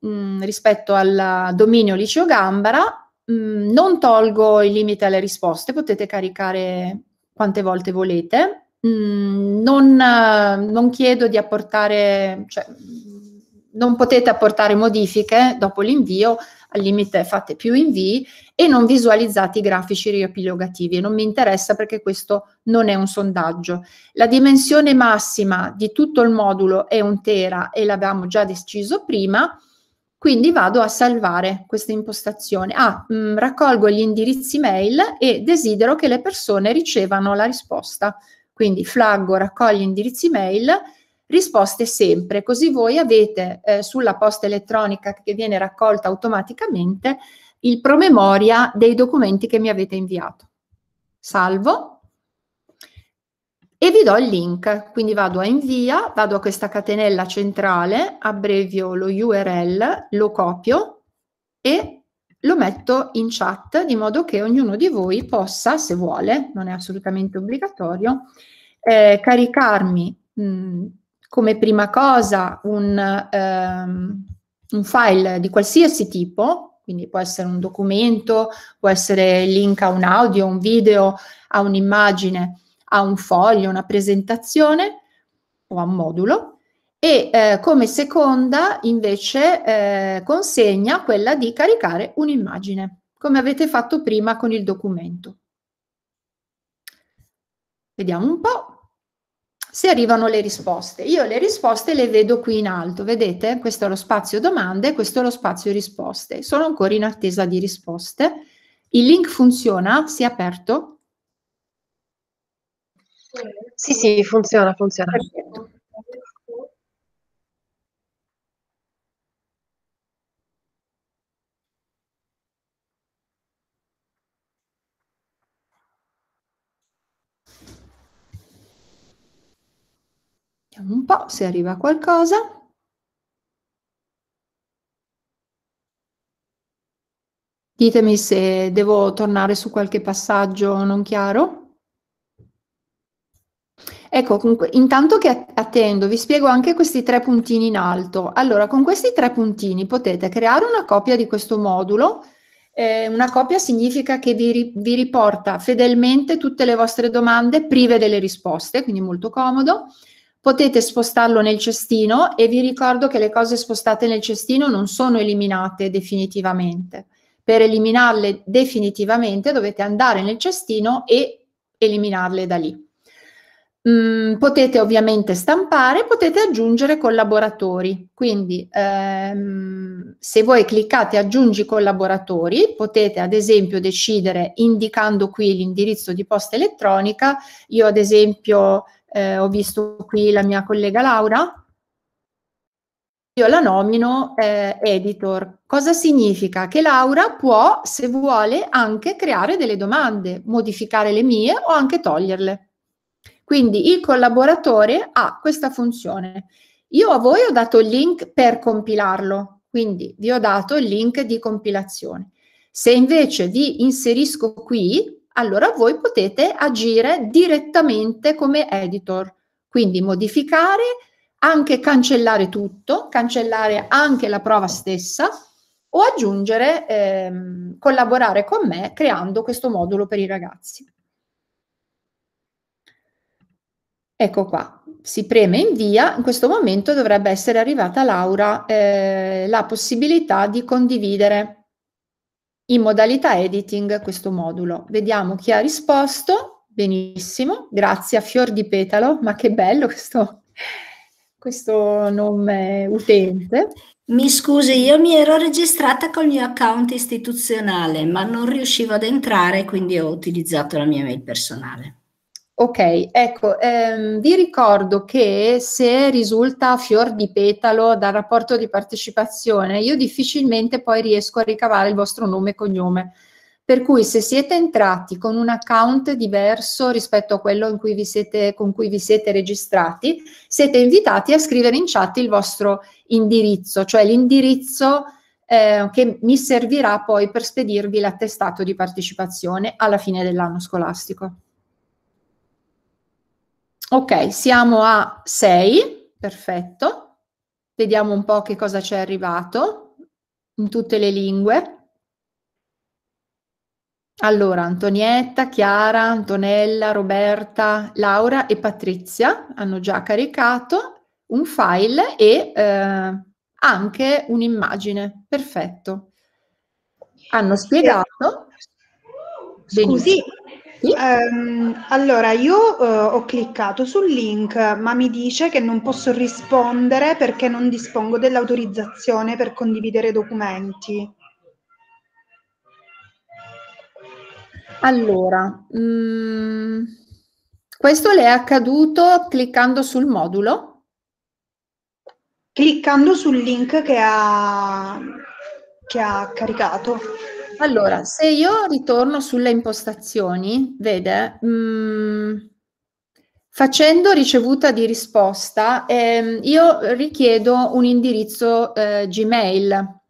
mh, mm, rispetto al dominio liceo gambara, mh, mm, non tolgo il limite alle risposte, potete caricare quante volte volete, non, non, chiedo di apportare, cioè, non potete apportare modifiche dopo l'invio, al limite fate più invii e non visualizzate i grafici riepilogativi. Non mi interessa perché questo non è un sondaggio. La dimensione massima di tutto il modulo è un tera e l'avevamo già deciso prima. Quindi vado a salvare questa impostazione. Ah, mh, mm, raccolgo gli indirizzi mail e desidero che le persone ricevano la risposta. Quindi flaggo raccogli indirizzi mail risposte sempre, così voi avete eh, sulla posta elettronica che viene raccolta automaticamente il promemoria dei documenti che mi avete inviato. Salvo e vi do il link, quindi vado a invia, vado a questa catenella centrale, abbrevio lo URL, lo copio e lo metto in chat di modo che ognuno di voi possa, se vuole, non è assolutamente obbligatorio, eh, caricarmi mh, mm, come prima cosa un, ehm, un file di qualsiasi tipo, quindi può essere un documento, può essere link a un audio, un video, a un'immagine, a un foglio, una presentazione o a un modulo e eh, come seconda invece eh, consegna quella di caricare un'immagine, come avete fatto prima con il documento. Vediamo un po' se arrivano le risposte. Io le risposte le vedo qui in alto, vedete? Questo è lo spazio domande, questo è lo spazio risposte. Sono ancora in attesa di risposte. Il link funziona? Si è aperto? Sì, sì, funziona, funziona. Perfetto. Facciamo un po' se arriva qualcosa. Ditemi se devo tornare su qualche passaggio non chiaro. Ecco, intanto che attendo, vi spiego anche questi tre puntini in alto. Allora, con questi tre puntini potete creare una copia di questo modulo. Eh, una copia significa che vi, vi riporta fedelmente tutte le vostre domande prive delle risposte, quindi molto comodo potete spostarlo nel cestino e vi ricordo che le cose spostate nel cestino non sono eliminate definitivamente. Per eliminarle definitivamente dovete andare nel cestino e eliminarle da lì. Mm, potete ovviamente stampare, potete aggiungere collaboratori. Quindi ehm, se voi cliccate aggiungi collaboratori, potete ad esempio decidere indicando qui l'indirizzo di posta elettronica. Io ad esempio eh, ho visto qui la mia collega Laura, io la nomino eh, editor. Cosa significa? Che Laura può, se vuole, anche creare delle domande, modificare le mie o anche toglierle. Quindi il collaboratore ha questa funzione. Io a voi ho dato il link per compilarlo, quindi vi ho dato il link di compilazione. Se invece vi inserisco qui, allora voi potete agire direttamente come editor, quindi modificare, anche cancellare tutto, cancellare anche la prova stessa o aggiungere, ehm, collaborare con me creando questo modulo per i ragazzi. Ecco qua, si preme invia, in questo momento dovrebbe essere arrivata Laura eh, la possibilità di condividere in modalità editing questo modulo. Vediamo chi ha risposto. Benissimo, grazie a Fior di Petalo, ma che bello questo, questo nome utente. Mi scusi, io mi ero registrata col mio account istituzionale, ma non riuscivo ad entrare, quindi ho utilizzato la mia mail personale. Ok, ecco, ehm, vi ricordo che se risulta fior di petalo dal rapporto di partecipazione, io difficilmente poi riesco a ricavare il vostro nome e cognome. Per cui se siete entrati con un account diverso rispetto a quello cui siete, con cui vi siete registrati, siete invitati a scrivere in chat il vostro indirizzo, cioè l'indirizzo eh, che mi servirà poi per spedirvi l'attestato di partecipazione alla fine dell'anno scolastico. Ok, siamo a 6, perfetto. Vediamo un po' che cosa ci è arrivato in tutte le lingue. Allora, Antonietta, Chiara, Antonella, Roberta, Laura e Patrizia hanno già caricato un file e eh, anche un'immagine. Perfetto. Hanno spiegato. Scusi, Benissimo. Um, allora, io uh, ho cliccato sul link, ma mi dice che non posso rispondere perché non dispongo dell'autorizzazione per condividere documenti. Allora, mh, mm, questo le è accaduto cliccando sul modulo? Cliccando sul link che ha, che ha caricato. Allora, se io ritorno sulle impostazioni, vede, mh, mm, facendo ricevuta di risposta, eh, io richiedo un indirizzo eh, Gmail.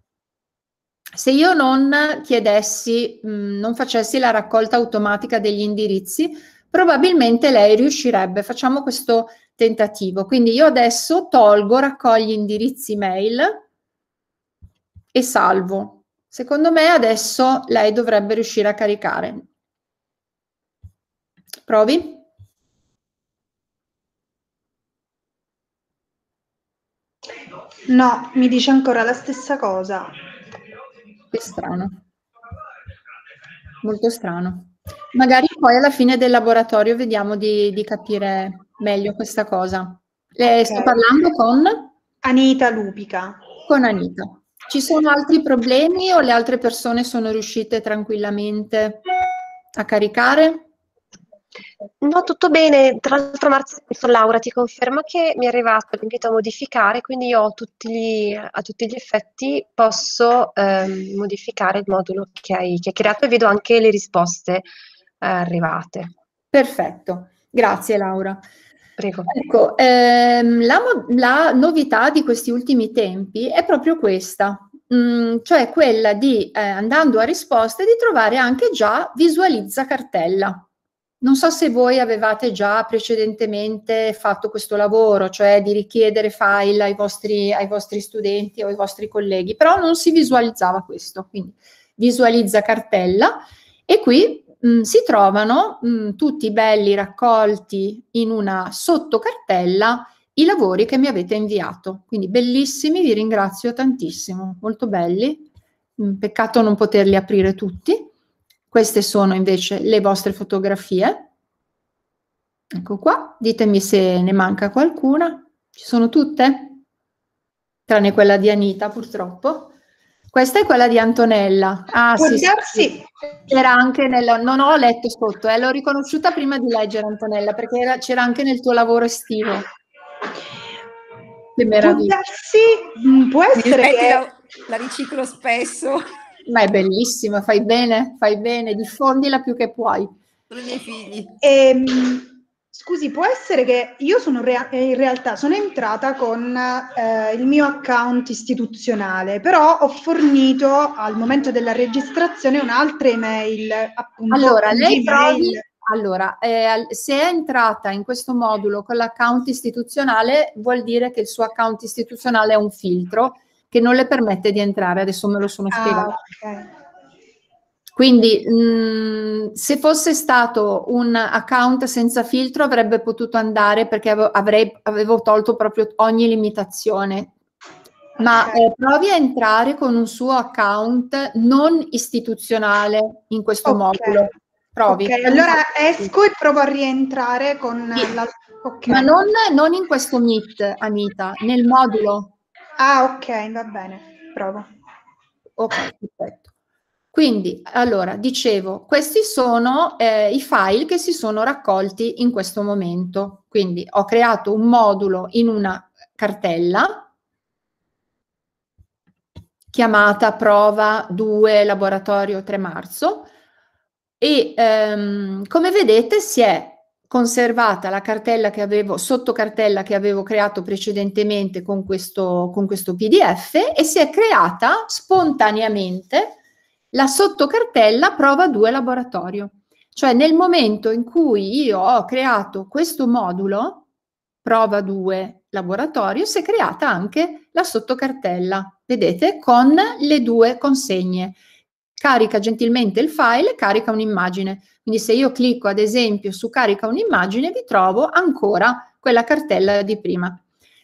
Se io non chiedessi, mh, mm, non facessi la raccolta automatica degli indirizzi, probabilmente lei riuscirebbe. Facciamo questo tentativo. Quindi io adesso tolgo, raccogli indirizzi mail e salvo. Secondo me adesso lei dovrebbe riuscire a caricare. Provi. No, mi dice ancora la stessa cosa. È strano. Molto strano. Magari poi alla fine del laboratorio vediamo di, di capire meglio questa cosa. Le eh, okay. sto parlando con? Anita Lupica. Con Anita. Ci sono altri problemi o le altre persone sono riuscite tranquillamente a caricare? No, tutto bene. Tra l'altro, Marzia, Laura ti conferma che mi è arrivato l'invito a modificare, quindi io tutti, a tutti gli effetti posso eh, modificare il modulo che hai, che hai, creato e vedo anche le risposte eh, arrivate. Perfetto, grazie Laura. Prego. Ecco, ehm, la, la, novità di questi ultimi tempi è proprio questa, mh, mm, cioè quella di, eh, andando a risposte, di trovare anche già visualizza cartella. Non so se voi avevate già precedentemente fatto questo lavoro, cioè di richiedere file ai vostri, ai vostri studenti o ai vostri colleghi, però non si visualizzava questo, quindi visualizza cartella e qui mh, mm, si trovano mh, mm, tutti belli raccolti in una sottocartella i lavori che mi avete inviato. Quindi bellissimi, vi ringrazio tantissimo, molto belli. Mh, mm, peccato non poterli aprire tutti. Queste sono invece le vostre fotografie. Ecco qua, ditemi se ne manca qualcuna. Ci sono tutte? Tranne quella di Anita, purtroppo. Questa è quella di Antonella. Ah, Può sì, sì. C'era anche nella, non ho letto sotto, eh, l'ho riconosciuta prima di leggere Antonella, perché era, c'era anche nel tuo lavoro estivo. Che meraviglia. Sì, può mm, essere che... la, la riciclo spesso. Ma è bellissima, fai bene, fai bene, diffondila più che puoi. Sono i miei figli. Ehm, Scusi, può essere che io sono rea- eh, in realtà sono entrata con eh, il mio account istituzionale, però ho fornito al momento della registrazione un'altra email. Appunto, allora, lei trovi, allora eh, se è entrata in questo modulo con l'account istituzionale, vuol dire che il suo account istituzionale è un filtro che non le permette di entrare. Adesso me lo sono ah, spiegato. Ah, okay. Quindi mh, mm, se fosse stato un account senza filtro avrebbe potuto andare perché avrei, avevo tolto proprio ogni limitazione. Ma eh, provi a entrare con un suo account non istituzionale in questo okay. modulo. Provi. Okay. Allora esco e provo a rientrare con sì. la... Okay. Ma non, non in questo Meet, Anita, nel modulo. Ah, ok, va bene, provo. Ok, perfetto. Quindi, allora, dicevo, questi sono eh, i file che si sono raccolti in questo momento. Quindi ho creato un modulo in una cartella chiamata prova 2 laboratorio 3 marzo e ehm, come vedete si è conservata la cartella che avevo, sottocartella che avevo creato precedentemente con questo, con questo PDF e si è creata spontaneamente la sottocartella prova 2 laboratorio. Cioè nel momento in cui io ho creato questo modulo, prova 2 laboratorio, si è creata anche la sottocartella, vedete, con le due consegne. Carica gentilmente il file, carica un'immagine. Quindi se io clicco ad esempio su carica un'immagine, vi trovo ancora quella cartella di prima.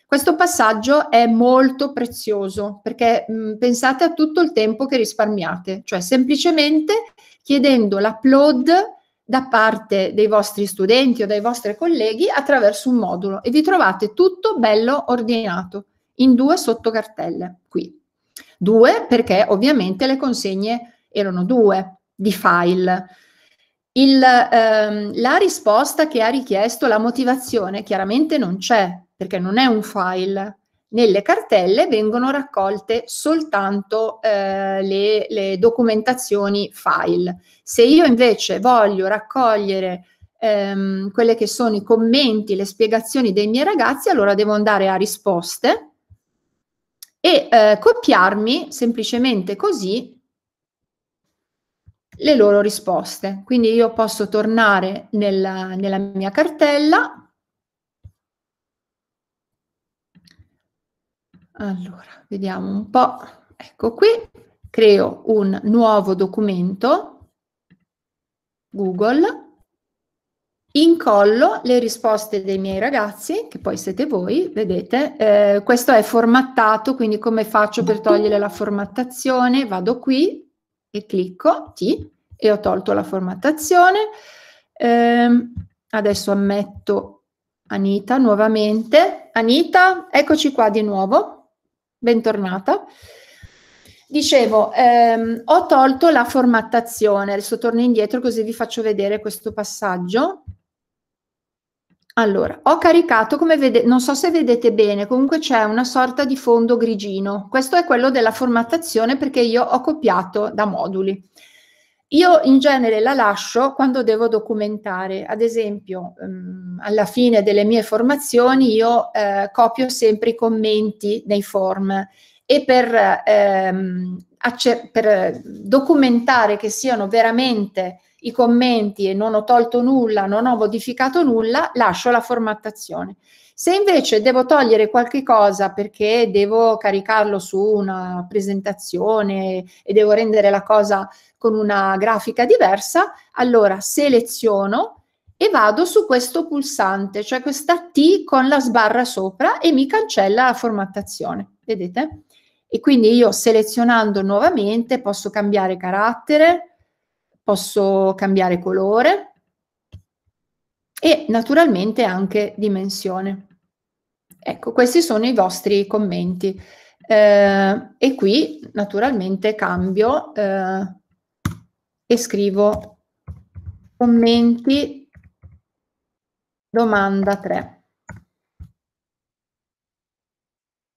Questo passaggio è molto prezioso perché mh, pensate a tutto il tempo che risparmiate, cioè semplicemente chiedendo l'upload da parte dei vostri studenti o dai vostri colleghi attraverso un modulo e vi trovate tutto bello ordinato in due sottocartelle qui. Due perché ovviamente le consegne erano due di file. Il, ehm, la risposta che ha richiesto, la motivazione chiaramente non c'è, perché non è un file. Nelle cartelle vengono raccolte soltanto eh, le, le, documentazioni file. Se io invece voglio raccogliere ehm, quelle che sono i commenti, le spiegazioni dei miei ragazzi, allora devo andare a risposte e eh, copiarmi semplicemente così le loro risposte. Quindi io posso tornare nella, nella mia cartella, Allora, vediamo un po'. Ecco qui, creo un nuovo documento, Google, incollo le risposte dei miei ragazzi, che poi siete voi, vedete, eh, questo è formattato, quindi come faccio per togliere la formattazione? Vado qui e clicco T e ho tolto la formattazione. Eh, adesso ammetto Anita nuovamente. Anita, eccoci qua di nuovo bentornata. Dicevo, ehm, ho tolto la formattazione, adesso torno indietro così vi faccio vedere questo passaggio. Allora, ho caricato, come vedete, non so se vedete bene, comunque c'è una sorta di fondo grigino. Questo è quello della formattazione perché io ho copiato da moduli. Io in genere la lascio quando devo documentare, ad esempio ehm, alla fine delle mie formazioni io eh, copio sempre i commenti nei form e per, ehm, acce- per, documentare che siano veramente i commenti e non ho tolto nulla, non ho modificato nulla, lascio la formattazione. Se invece devo togliere qualche cosa perché devo caricarlo su una presentazione e devo rendere la cosa con una grafica diversa, allora seleziono e vado su questo pulsante, cioè questa T con la sbarra sopra e mi cancella la formattazione. Vedete? E quindi io selezionando nuovamente posso cambiare carattere, posso cambiare colore e naturalmente anche dimensione. Ecco, questi sono i vostri commenti. Eh, e qui naturalmente cambio eh, e scrivo commenti domanda 3.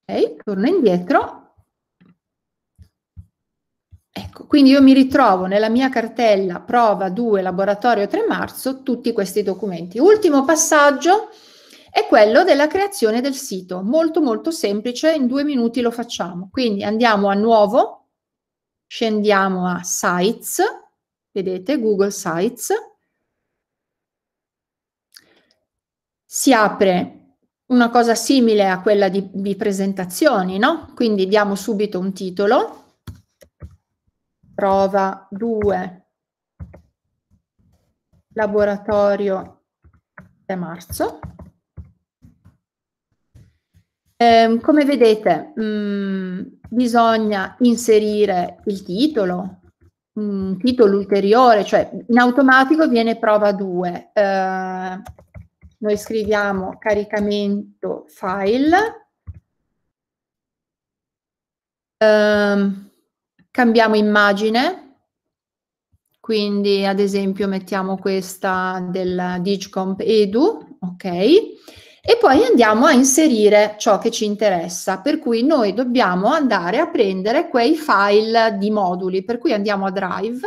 Ok, torno indietro Ecco, quindi io mi ritrovo nella mia cartella prova 2 laboratorio 3 marzo tutti questi documenti. Ultimo passaggio è quello della creazione del sito, molto molto semplice, in due minuti lo facciamo. Quindi andiamo a nuovo, scendiamo a sites, vedete Google Sites, si apre una cosa simile a quella di, di presentazioni, no? Quindi diamo subito un titolo, prova 2, laboratorio 3 marzo. Eh, come vedete, mh, mm, bisogna inserire il titolo, un titolo ulteriore, cioè in automatico viene prova 2. Eh, noi scriviamo caricamento file, eh, cambiamo immagine, quindi ad esempio mettiamo questa del Digicomp Edu, ok? e poi andiamo a inserire ciò che ci interessa, per cui noi dobbiamo andare a prendere quei file di moduli, per cui andiamo a Drive.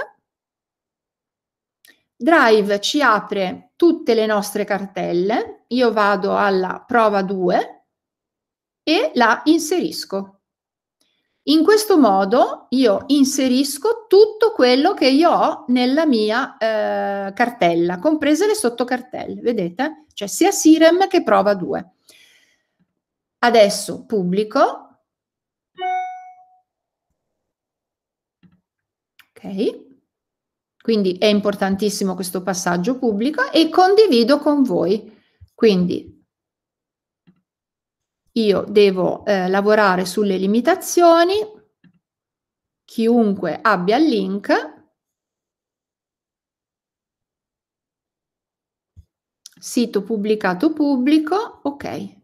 Drive ci apre tutte le nostre cartelle, io vado alla prova 2 e la inserisco. In questo modo io inserisco tutto quello che io ho nella mia eh, cartella, comprese le sottocartelle, vedete? Cioè sia Sirem che prova 2. Adesso pubblico. Ok. Quindi è importantissimo questo passaggio pubblico e condivido con voi. Quindi io devo eh, lavorare sulle limitazioni, chiunque abbia il link sito pubblicato pubblico, ok.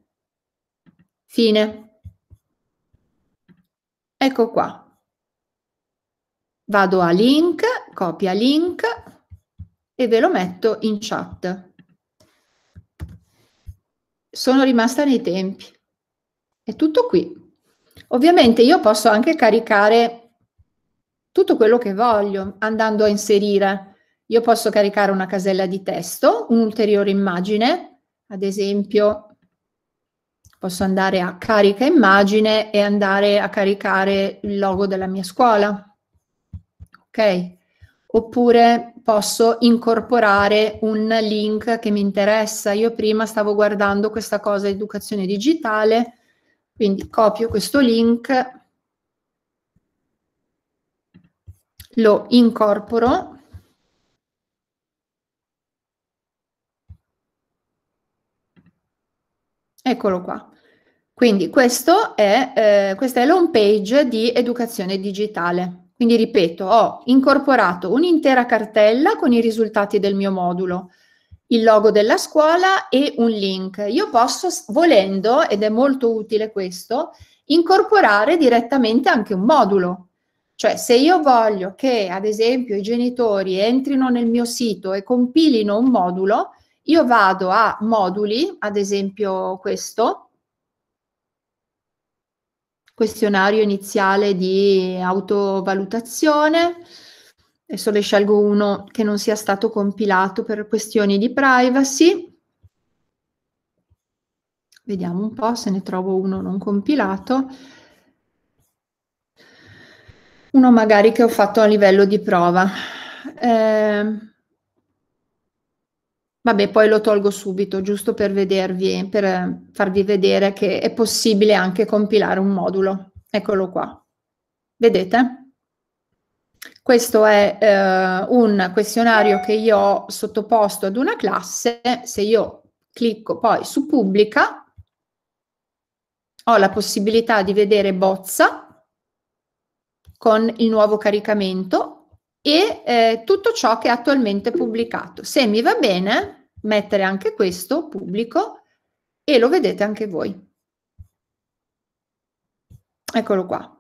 Fine. Ecco qua. Vado a link, copia link e ve lo metto in chat. Sono rimasta nei tempi. È tutto qui. Ovviamente io posso anche caricare tutto quello che voglio andando a inserire. Io posso caricare una casella di testo, un'ulteriore immagine, ad esempio posso andare a carica immagine e andare a caricare il logo della mia scuola. Ok? Oppure posso incorporare un link che mi interessa. Io prima stavo guardando questa cosa educazione digitale quindi copio questo link, lo incorporo. Eccolo qua. Quindi questo è, eh, questa è l'home page di educazione digitale. Quindi ripeto, ho incorporato un'intera cartella con i risultati del mio modulo il logo della scuola e un link. Io posso, volendo, ed è molto utile questo, incorporare direttamente anche un modulo. Cioè, se io voglio che, ad esempio, i genitori entrino nel mio sito e compilino un modulo, io vado a moduli, ad esempio questo, questionario iniziale di autovalutazione, adesso le scelgo uno che non sia stato compilato per questioni di privacy. Vediamo un po' se ne trovo uno non compilato. Uno magari che ho fatto a livello di prova. Eh, vabbè, poi lo tolgo subito, giusto per vedervi, per farvi vedere che è possibile anche compilare un modulo. Eccolo qua. Vedete? Questo è eh, un questionario che io ho sottoposto ad una classe. Se io clicco poi su pubblica, ho la possibilità di vedere bozza con il nuovo caricamento e eh, tutto ciò che è attualmente pubblicato. Se mi va bene, mettere anche questo pubblico e lo vedete anche voi. Eccolo qua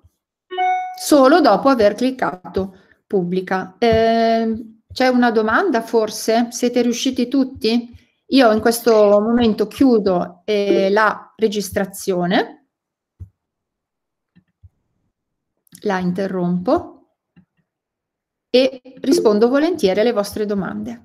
solo dopo aver cliccato pubblica. Eh, c'è una domanda forse? Siete riusciti tutti? Io in questo momento chiudo eh, la registrazione, la interrompo e rispondo volentieri alle vostre domande.